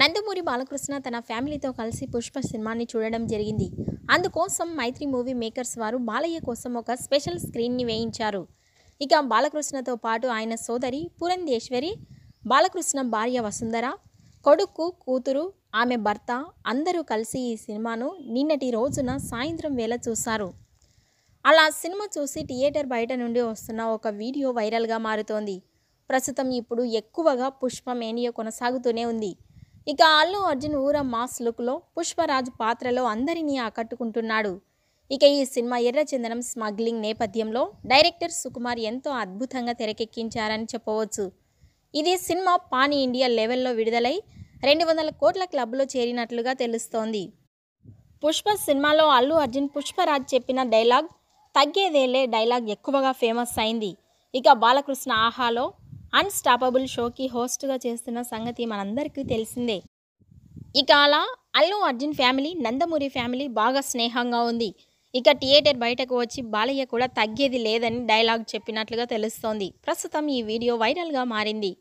నందమూరి బాలకృష్ణ తన ఫ్యామిలీతో కలిసి పుష్ప సినిమాని చూడడం జరిగింది అందుకోసం మైత్రి మూవీ మేకర్స్ వారు బాలయ్య కోసం ఒక స్పెషల్ స్క్రీన్ని వేయించారు ఇక బాలకృష్ణతో పాటు ఆయన సోదరి పురంధేశ్వరి బాలకృష్ణ భార్య వసుంధర కొడుకు కూతురు ఆమె భర్త అందరూ కలిసి ఈ సినిమాను నిన్నటి రోజున సాయంత్రం వేళ చూశారు అలా సినిమా చూసి థియేటర్ బయట నుండి వస్తున్న ఒక వీడియో వైరల్గా మారుతోంది ప్రస్తుతం ఇప్పుడు ఎక్కువగా పుష్ప మేనియా కొనసాగుతూనే ఉంది ఇక అల్లు అర్జున్ ఊర మాస్ లుక్లో పుష్పరాజ్ పాత్రలో అందరినీ ఆకట్టుకుంటున్నాడు ఇక ఈ సినిమా ఎర్రచందనం స్మగ్లింగ్ నేపథ్యంలో డైరెక్టర్ సుకుమార్ ఎంతో అద్భుతంగా తెరకెక్కించారని చెప్పవచ్చు ఇది సినిమా పాన్ ఇండియా లెవెల్లో విడుదలై రెండు వందల కోట్ల క్లబ్లో చేరినట్లుగా తెలుస్తోంది పుష్ప సినిమాలో అల్లు అర్జున్ పుష్పరాజ్ చెప్పిన డైలాగ్ తగ్గేదేలే డైలాగ్ ఎక్కువగా ఫేమస్ అయింది ఇక బాలకృష్ణ ఆహాలో అన్స్టాపబుల్ షోకి హోస్ట్గా చేస్తున్న సంగతి మనందరికీ తెలిసిందే ఇక అలా అల్లు అర్జున్ ఫ్యామిలీ నందమూరి ఫ్యామిలీ బాగా స్నేహంగా ఉంది ఇక థియేటర్ బయటకు వచ్చి బాలయ్య కూడా తగ్గేది లేదని డైలాగ్ చెప్పినట్లుగా తెలుస్తోంది ప్రస్తుతం ఈ వీడియో వైరల్గా మారింది